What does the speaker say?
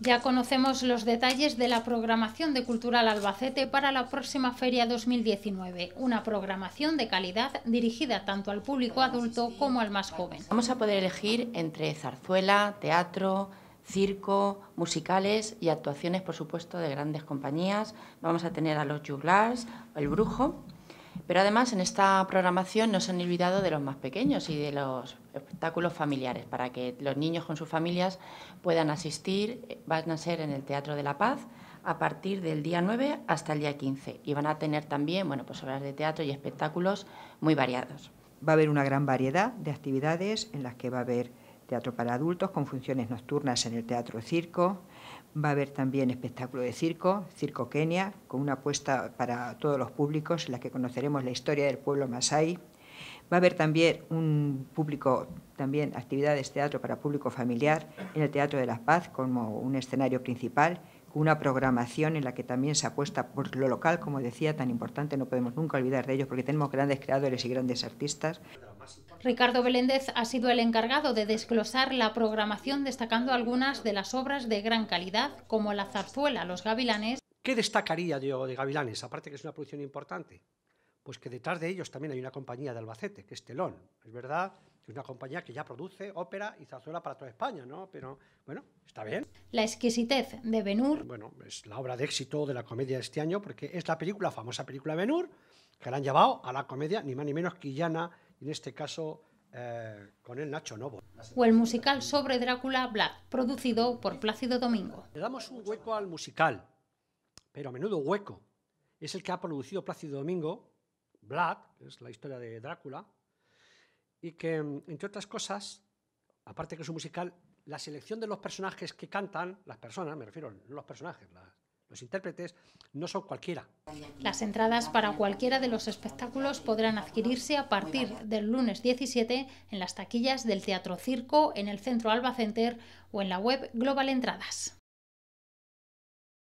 ya conocemos los detalles de la programación de Cultural Albacete para la próxima Feria 2019, una programación de calidad dirigida tanto al público adulto como al más joven. Vamos a poder elegir entre zarzuela, teatro, circo, musicales y actuaciones, por supuesto, de grandes compañías. Vamos a tener a los Juglars, el Brujo, pero además en esta programación no se han olvidado de los más pequeños y de los espectáculos familiares, para que los niños con sus familias puedan asistir. Eh, van a ser en el Teatro de la Paz a partir del día 9 hasta el día 15 y van a tener también bueno, pues horas de teatro y espectáculos muy variados. Va a haber una gran variedad de actividades en las que va a haber teatro para adultos con funciones nocturnas en el Teatro Circo. Va a haber también espectáculo de circo, Circo Kenia, con una apuesta para todos los públicos en la que conoceremos la historia del pueblo masai. Va a haber también un público, también actividades teatro para público familiar en el Teatro de la Paz como un escenario principal una programación en la que también se apuesta por lo local, como decía, tan importante, no podemos nunca olvidar de ellos porque tenemos grandes creadores y grandes artistas. Ricardo Beléndez ha sido el encargado de desglosar la programación destacando algunas de las obras de gran calidad, como La zarzuela, Los gavilanes. ¿Qué destacaría yo de gavilanes, aparte que es una producción importante? Pues que detrás de ellos también hay una compañía de Albacete, que es Telón, es verdad es una compañía que ya produce ópera y zazuela para toda España, ¿no? Pero bueno, está bien. La exquisitez de Benur. Bueno, es la obra de éxito de la comedia de este año porque es la película, famosa película Benur, que la han llevado a la comedia ni más ni menos Quillana, en este caso eh, con el Nacho Novo. O el musical sobre Drácula Black, producido por Plácido Domingo. Le damos un hueco al musical, pero a menudo hueco. Es el que ha producido Plácido Domingo, Black, que es la historia de Drácula, y que, mm, entre otras cosas, aparte que es un musical, la selección de los personajes que cantan, las personas, me refiero, los personajes, los intérpretes, no son cualquiera. Las entradas para cualquiera de los espectáculos podrán adquirirse a partir del lunes 17 en las taquillas del Teatro Circo, en el Centro Alba Center o en la web Global Entradas.